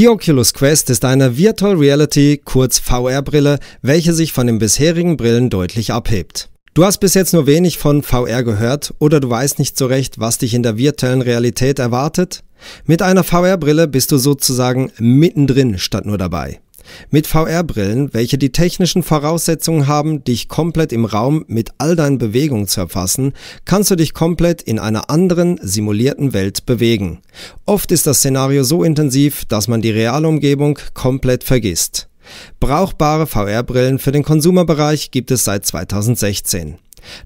Die Oculus Quest ist eine Virtual Reality, kurz VR-Brille, welche sich von den bisherigen Brillen deutlich abhebt. Du hast bis jetzt nur wenig von VR gehört oder du weißt nicht so recht, was dich in der virtuellen Realität erwartet? Mit einer VR-Brille bist du sozusagen mittendrin statt nur dabei. Mit VR-Brillen, welche die technischen Voraussetzungen haben, dich komplett im Raum mit all deinen Bewegungen zu erfassen, kannst du dich komplett in einer anderen, simulierten Welt bewegen. Oft ist das Szenario so intensiv, dass man die reale Umgebung komplett vergisst. Brauchbare VR-Brillen für den Konsumerbereich gibt es seit 2016.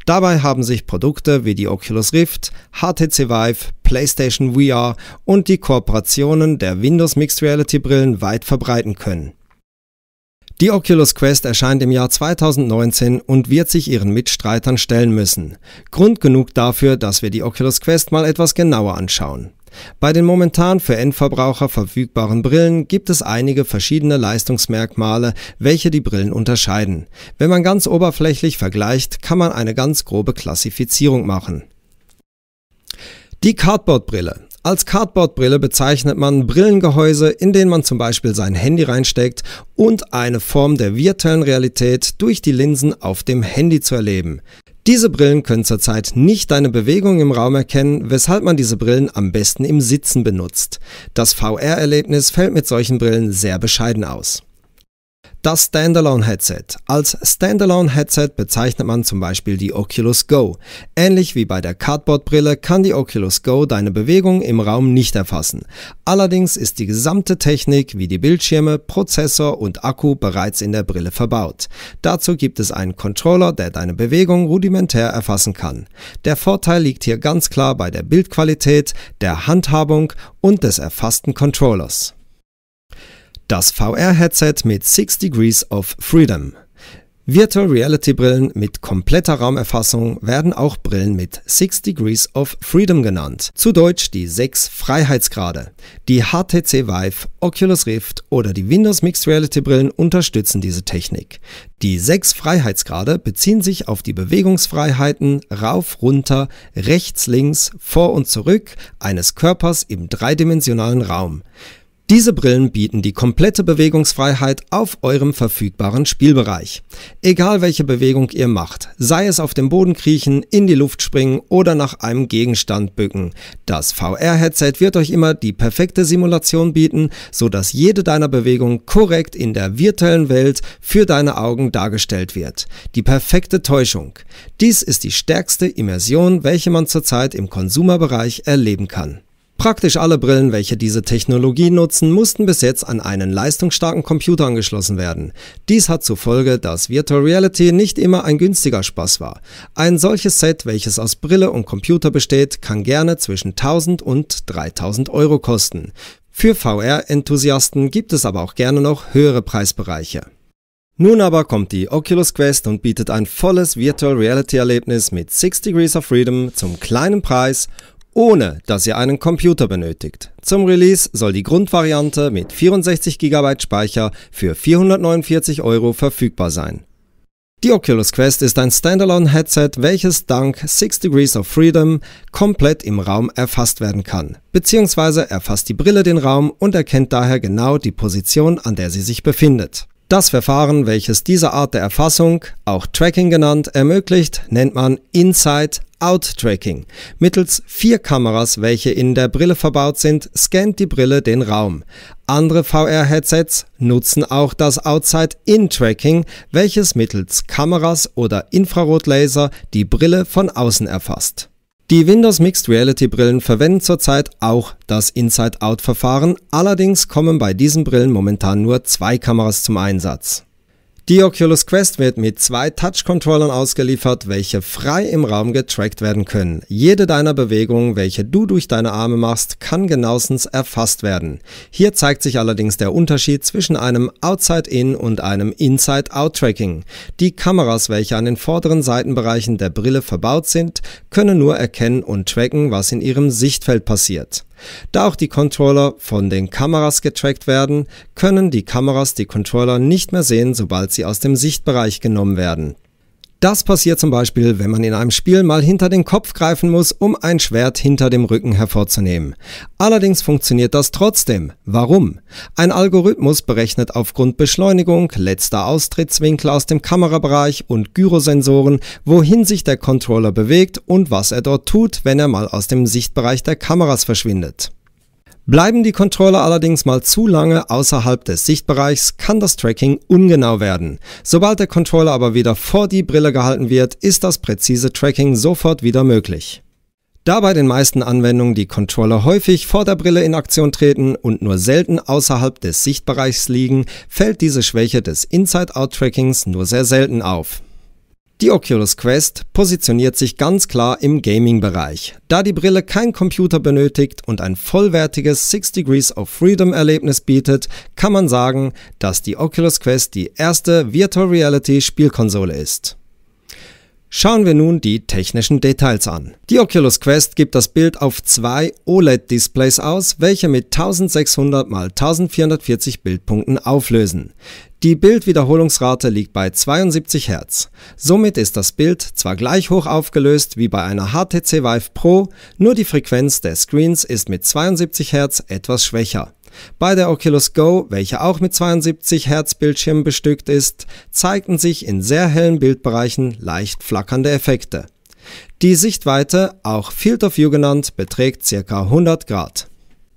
Dabei haben sich Produkte wie die Oculus Rift, HTC Vive, PlayStation VR und die Kooperationen der Windows Mixed Reality Brillen weit verbreiten können. Die Oculus Quest erscheint im Jahr 2019 und wird sich ihren Mitstreitern stellen müssen. Grund genug dafür, dass wir die Oculus Quest mal etwas genauer anschauen. Bei den momentan für Endverbraucher verfügbaren Brillen gibt es einige verschiedene Leistungsmerkmale, welche die Brillen unterscheiden. Wenn man ganz oberflächlich vergleicht, kann man eine ganz grobe Klassifizierung machen. Die Cardboard-Brille. Als Cardboard-Brille bezeichnet man Brillengehäuse, in denen man zum Beispiel sein Handy reinsteckt und eine Form der virtuellen Realität durch die Linsen auf dem Handy zu erleben. Diese Brillen können zurzeit nicht deine Bewegung im Raum erkennen, weshalb man diese Brillen am besten im Sitzen benutzt. Das VR-Erlebnis fällt mit solchen Brillen sehr bescheiden aus. Das Standalone-Headset. Als Standalone-Headset bezeichnet man zum Beispiel die Oculus Go. Ähnlich wie bei der Cardboard-Brille kann die Oculus Go deine Bewegung im Raum nicht erfassen. Allerdings ist die gesamte Technik wie die Bildschirme, Prozessor und Akku bereits in der Brille verbaut. Dazu gibt es einen Controller, der deine Bewegung rudimentär erfassen kann. Der Vorteil liegt hier ganz klar bei der Bildqualität, der Handhabung und des erfassten Controllers. Das VR-Headset mit 6 Degrees of Freedom. Virtual Reality Brillen mit kompletter Raumerfassung werden auch Brillen mit 6 Degrees of Freedom genannt, zu Deutsch die 6 Freiheitsgrade. Die HTC Vive, Oculus Rift oder die Windows Mixed Reality Brillen unterstützen diese Technik. Die 6 Freiheitsgrade beziehen sich auf die Bewegungsfreiheiten rauf, runter, rechts, links, vor und zurück eines Körpers im dreidimensionalen Raum. Diese Brillen bieten die komplette Bewegungsfreiheit auf eurem verfügbaren Spielbereich. Egal welche Bewegung ihr macht, sei es auf dem Boden kriechen, in die Luft springen oder nach einem Gegenstand bücken, das VR-Headset wird euch immer die perfekte Simulation bieten, so dass jede deiner Bewegungen korrekt in der virtuellen Welt für deine Augen dargestellt wird. Die perfekte Täuschung. Dies ist die stärkste Immersion, welche man zurzeit im Konsumerbereich erleben kann. Praktisch alle Brillen, welche diese Technologie nutzen, mussten bis jetzt an einen leistungsstarken Computer angeschlossen werden. Dies hat zur Folge, dass Virtual Reality nicht immer ein günstiger Spaß war. Ein solches Set, welches aus Brille und Computer besteht, kann gerne zwischen 1000 und 3000 Euro kosten. Für VR-Enthusiasten gibt es aber auch gerne noch höhere Preisbereiche. Nun aber kommt die Oculus Quest und bietet ein volles Virtual Reality Erlebnis mit 6 Degrees of Freedom zum kleinen Preis ohne dass ihr einen Computer benötigt. Zum Release soll die Grundvariante mit 64 GB Speicher für 449 Euro verfügbar sein. Die Oculus Quest ist ein Standalone-Headset, welches dank Six Degrees of Freedom komplett im Raum erfasst werden kann, beziehungsweise erfasst die Brille den Raum und erkennt daher genau die Position, an der sie sich befindet. Das Verfahren, welches diese Art der Erfassung, auch Tracking genannt, ermöglicht, nennt man Inside Out-Tracking. Mittels vier Kameras, welche in der Brille verbaut sind, scannt die Brille den Raum. Andere VR-Headsets nutzen auch das Outside-In-Tracking, welches mittels Kameras oder Infrarotlaser die Brille von außen erfasst. Die Windows Mixed Reality Brillen verwenden zurzeit auch das Inside-Out-Verfahren, allerdings kommen bei diesen Brillen momentan nur zwei Kameras zum Einsatz die Oculus Quest wird mit zwei Touch-Controllern ausgeliefert, welche frei im Raum getrackt werden können. Jede deiner Bewegungen, welche du durch deine Arme machst, kann genauestens erfasst werden. Hier zeigt sich allerdings der Unterschied zwischen einem Outside-In und einem Inside-Out-Tracking. Die Kameras, welche an den vorderen Seitenbereichen der Brille verbaut sind, können nur erkennen und tracken, was in ihrem Sichtfeld passiert. Da auch die Controller von den Kameras getrackt werden, können die Kameras die Controller nicht mehr sehen, sobald sie aus dem Sichtbereich genommen werden das passiert zum Beispiel, wenn man in einem Spiel mal hinter den Kopf greifen muss, um ein Schwert hinter dem Rücken hervorzunehmen. Allerdings funktioniert das trotzdem. Warum? Ein Algorithmus berechnet aufgrund Beschleunigung, letzter Austrittswinkel aus dem Kamerabereich und Gyrosensoren, wohin sich der Controller bewegt und was er dort tut, wenn er mal aus dem Sichtbereich der Kameras verschwindet. Bleiben die Controller allerdings mal zu lange außerhalb des Sichtbereichs, kann das Tracking ungenau werden. Sobald der Controller aber wieder vor die Brille gehalten wird, ist das präzise Tracking sofort wieder möglich. Da bei den meisten Anwendungen die Controller häufig vor der Brille in Aktion treten und nur selten außerhalb des Sichtbereichs liegen, fällt diese Schwäche des Inside-Out-Trackings nur sehr selten auf. Die Oculus Quest positioniert sich ganz klar im Gaming-Bereich, da die Brille kein Computer benötigt und ein vollwertiges Six Degrees of Freedom-Erlebnis bietet, kann man sagen, dass die Oculus Quest die erste Virtual Reality Spielkonsole ist. Schauen wir nun die technischen Details an. Die Oculus Quest gibt das Bild auf zwei OLED-Displays aus, welche mit 1600 x 1440 Bildpunkten auflösen. Die Bildwiederholungsrate liegt bei 72 Hz. Somit ist das Bild zwar gleich hoch aufgelöst wie bei einer HTC Vive Pro, nur die Frequenz der Screens ist mit 72 Hz etwas schwächer. Bei der Oculus Go, welche auch mit 72 Hertz Bildschirm bestückt ist, zeigten sich in sehr hellen Bildbereichen leicht flackernde Effekte. Die Sichtweite, auch Field of View genannt, beträgt ca. 100 Grad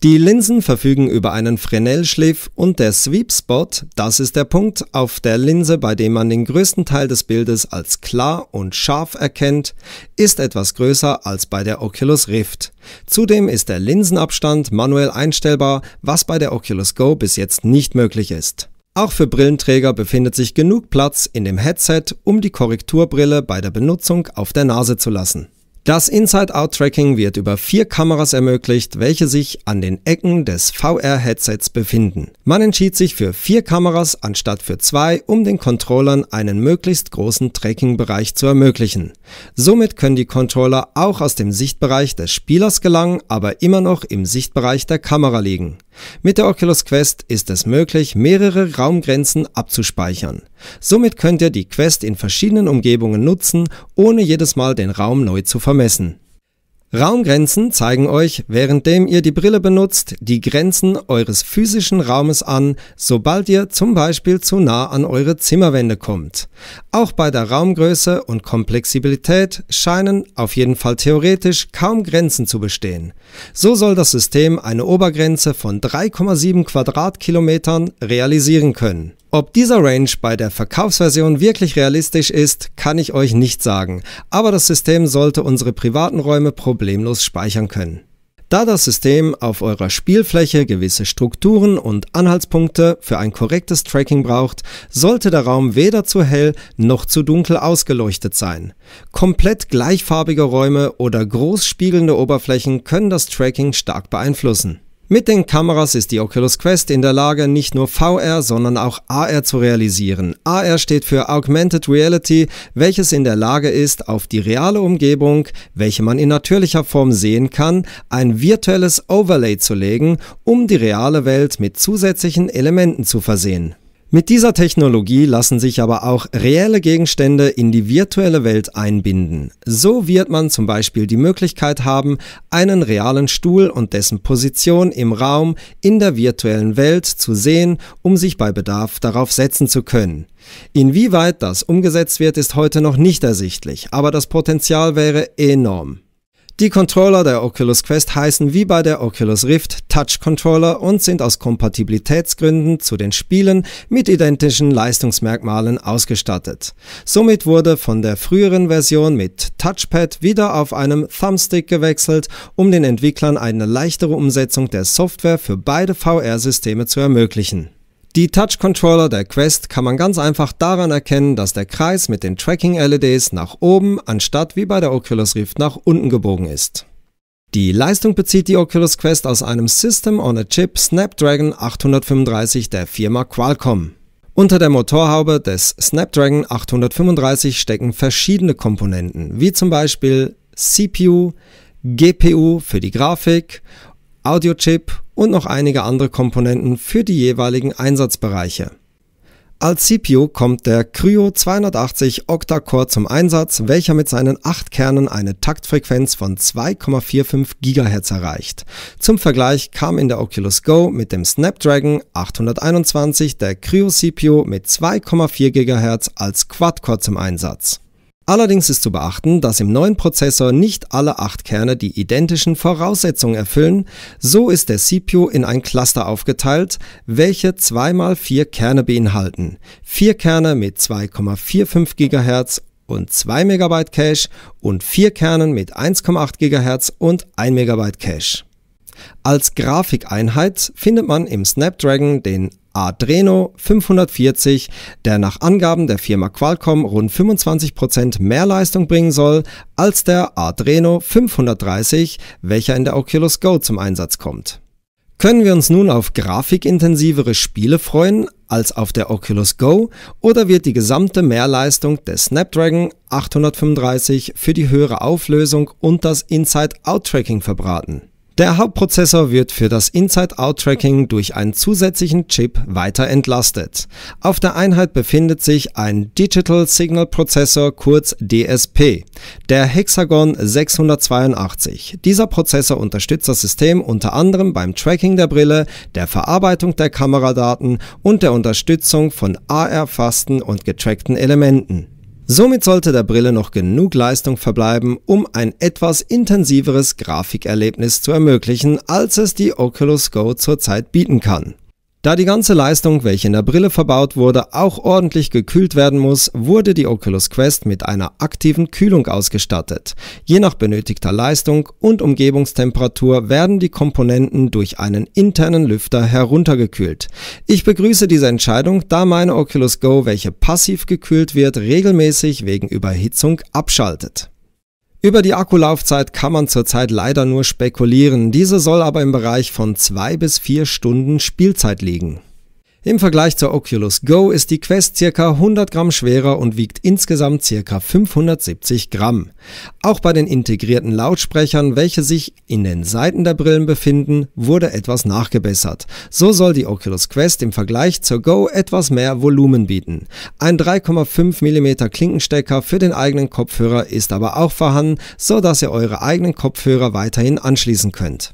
die Linsen verfügen über einen Fresnel-Schliff und der Sweep Spot, das ist der Punkt auf der Linse, bei dem man den größten Teil des Bildes als klar und scharf erkennt, ist etwas größer als bei der Oculus Rift. Zudem ist der Linsenabstand manuell einstellbar, was bei der Oculus Go bis jetzt nicht möglich ist. Auch für Brillenträger befindet sich genug Platz in dem Headset, um die Korrekturbrille bei der Benutzung auf der Nase zu lassen. Das Inside-Out-Tracking wird über vier Kameras ermöglicht, welche sich an den Ecken des VR-Headsets befinden. Man entschied sich für vier Kameras anstatt für zwei, um den Controllern einen möglichst großen Tracking-Bereich zu ermöglichen. Somit können die Controller auch aus dem Sichtbereich des Spielers gelangen, aber immer noch im Sichtbereich der Kamera liegen. Mit der Oculus Quest ist es möglich, mehrere Raumgrenzen abzuspeichern. Somit könnt ihr die Quest in verschiedenen Umgebungen nutzen, ohne jedes Mal den Raum neu zu vermessen Raumgrenzen zeigen euch, währenddem ihr die Brille benutzt, die Grenzen eures physischen Raumes an, sobald ihr zum Beispiel zu nah an eure Zimmerwände kommt. Auch bei der Raumgröße und Komplexibilität scheinen auf jeden Fall theoretisch kaum Grenzen zu bestehen. So soll das System eine Obergrenze von 3,7 Quadratkilometern realisieren können. Ob dieser Range bei der Verkaufsversion wirklich realistisch ist, kann ich euch nicht sagen, aber das System sollte unsere privaten Räume problemlos speichern können. Da das System auf eurer Spielfläche gewisse Strukturen und Anhaltspunkte für ein korrektes Tracking braucht, sollte der Raum weder zu hell noch zu dunkel ausgeleuchtet sein. Komplett gleichfarbige Räume oder groß spiegelnde Oberflächen können das Tracking stark beeinflussen. Mit den Kameras ist die Oculus Quest in der Lage, nicht nur VR, sondern auch AR zu realisieren. AR steht für Augmented Reality, welches in der Lage ist, auf die reale Umgebung, welche man in natürlicher Form sehen kann, ein virtuelles Overlay zu legen, um die reale Welt mit zusätzlichen Elementen zu versehen. Mit dieser Technologie lassen sich aber auch reelle Gegenstände in die virtuelle Welt einbinden. So wird man zum Beispiel die Möglichkeit haben, einen realen Stuhl und dessen Position im Raum in der virtuellen Welt zu sehen, um sich bei Bedarf darauf setzen zu können. Inwieweit das umgesetzt wird, ist heute noch nicht ersichtlich, aber das Potenzial wäre enorm. Die Controller der Oculus Quest heißen wie bei der Oculus Rift Touch-Controller und sind aus Kompatibilitätsgründen zu den Spielen mit identischen Leistungsmerkmalen ausgestattet. Somit wurde von der früheren Version mit Touchpad wieder auf einem Thumbstick gewechselt, um den Entwicklern eine leichtere Umsetzung der Software für beide VR-Systeme zu ermöglichen. Die Touch-Controller der Quest kann man ganz einfach daran erkennen, dass der Kreis mit den Tracking-LEDs nach oben anstatt wie bei der Oculus Rift nach unten gebogen ist. Die Leistung bezieht die Oculus Quest aus einem System-on-a-Chip Snapdragon 835 der Firma Qualcomm. Unter der Motorhaube des Snapdragon 835 stecken verschiedene Komponenten, wie zum Beispiel CPU, GPU für die Grafik Audiochip und noch einige andere Komponenten für die jeweiligen Einsatzbereiche. Als CPU kommt der Cryo 280 Octa-Core zum Einsatz, welcher mit seinen 8 Kernen eine Taktfrequenz von 2,45 GHz erreicht. Zum Vergleich kam in der Oculus Go mit dem Snapdragon 821 der Cryo CPU mit 2,4 GHz als Quad-Core zum Einsatz Allerdings ist zu beachten, dass im neuen Prozessor nicht alle acht Kerne die identischen Voraussetzungen erfüllen, so ist der CPU in ein Cluster aufgeteilt, welche 2x4 Kerne beinhalten. Vier Kerne mit 2,45 GHz und 2 MB Cache und vier Kernen mit 1,8 GHz und 1 MB Cache. Als Grafikeinheit findet man im Snapdragon den Adreno 540, der nach Angaben der Firma Qualcomm rund 25% mehr Leistung bringen soll als der Adreno 530, welcher in der Oculus Go zum Einsatz kommt. Können wir uns nun auf grafikintensivere Spiele freuen als auf der Oculus Go oder wird die gesamte Mehrleistung des Snapdragon 835 für die höhere Auflösung und das Inside-Out-Tracking verbraten? Der Hauptprozessor wird für das Inside-Out-Tracking durch einen zusätzlichen Chip weiter entlastet. Auf der Einheit befindet sich ein Digital Signal Prozessor, kurz DSP, der Hexagon 682. Dieser Prozessor unterstützt das System unter anderem beim Tracking der Brille, der Verarbeitung der Kameradaten und der Unterstützung von AR-fasten und getrackten Elementen. Somit sollte der Brille noch genug Leistung verbleiben, um ein etwas intensiveres Grafikerlebnis zu ermöglichen, als es die Oculus Go zurzeit bieten kann da die ganze Leistung, welche in der Brille verbaut wurde, auch ordentlich gekühlt werden muss, wurde die Oculus Quest mit einer aktiven Kühlung ausgestattet. Je nach benötigter Leistung und Umgebungstemperatur werden die Komponenten durch einen internen Lüfter heruntergekühlt. Ich begrüße diese Entscheidung, da meine Oculus Go, welche passiv gekühlt wird, regelmäßig wegen Überhitzung abschaltet. Über die Akkulaufzeit kann man zurzeit leider nur spekulieren, diese soll aber im Bereich von zwei bis vier Stunden Spielzeit liegen im Vergleich zur Oculus Go ist die Quest ca. 100 Gramm schwerer und wiegt insgesamt ca. 570 Gramm. Auch bei den integrierten Lautsprechern, welche sich in den Seiten der Brillen befinden, wurde etwas nachgebessert. So soll die Oculus Quest im Vergleich zur Go etwas mehr Volumen bieten. Ein 3,5 mm Klinkenstecker für den eigenen Kopfhörer ist aber auch vorhanden, so dass ihr eure eigenen Kopfhörer weiterhin anschließen könnt.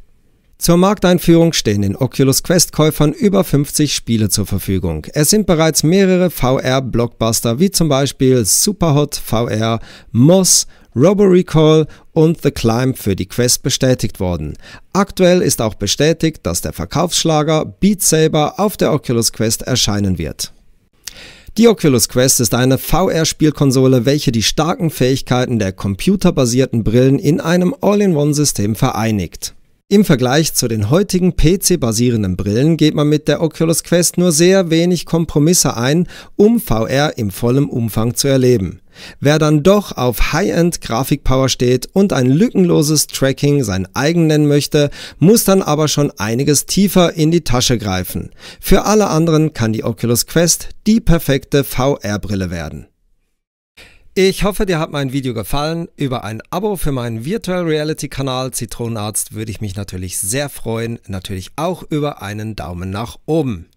Zur Markteinführung stehen den Oculus Quest-Käufern über 50 Spiele zur Verfügung. Es sind bereits mehrere VR-Blockbuster wie zum Beispiel Superhot VR, Moss, Recall und The Climb für die Quest bestätigt worden. Aktuell ist auch bestätigt, dass der Verkaufsschlager Beat Saber auf der Oculus Quest erscheinen wird. Die Oculus Quest ist eine VR-Spielkonsole, welche die starken Fähigkeiten der computerbasierten Brillen in einem All-in-One-System vereinigt. Im Vergleich zu den heutigen PC-basierenden Brillen geht man mit der Oculus Quest nur sehr wenig Kompromisse ein, um VR im vollen Umfang zu erleben. Wer dann doch auf High-End Grafikpower steht und ein lückenloses Tracking sein eigen nennen möchte, muss dann aber schon einiges tiefer in die Tasche greifen. Für alle anderen kann die Oculus Quest die perfekte VR-Brille werden. Ich hoffe, dir hat mein Video gefallen. Über ein Abo für meinen Virtual Reality Kanal Zitronenarzt würde ich mich natürlich sehr freuen. Natürlich auch über einen Daumen nach oben.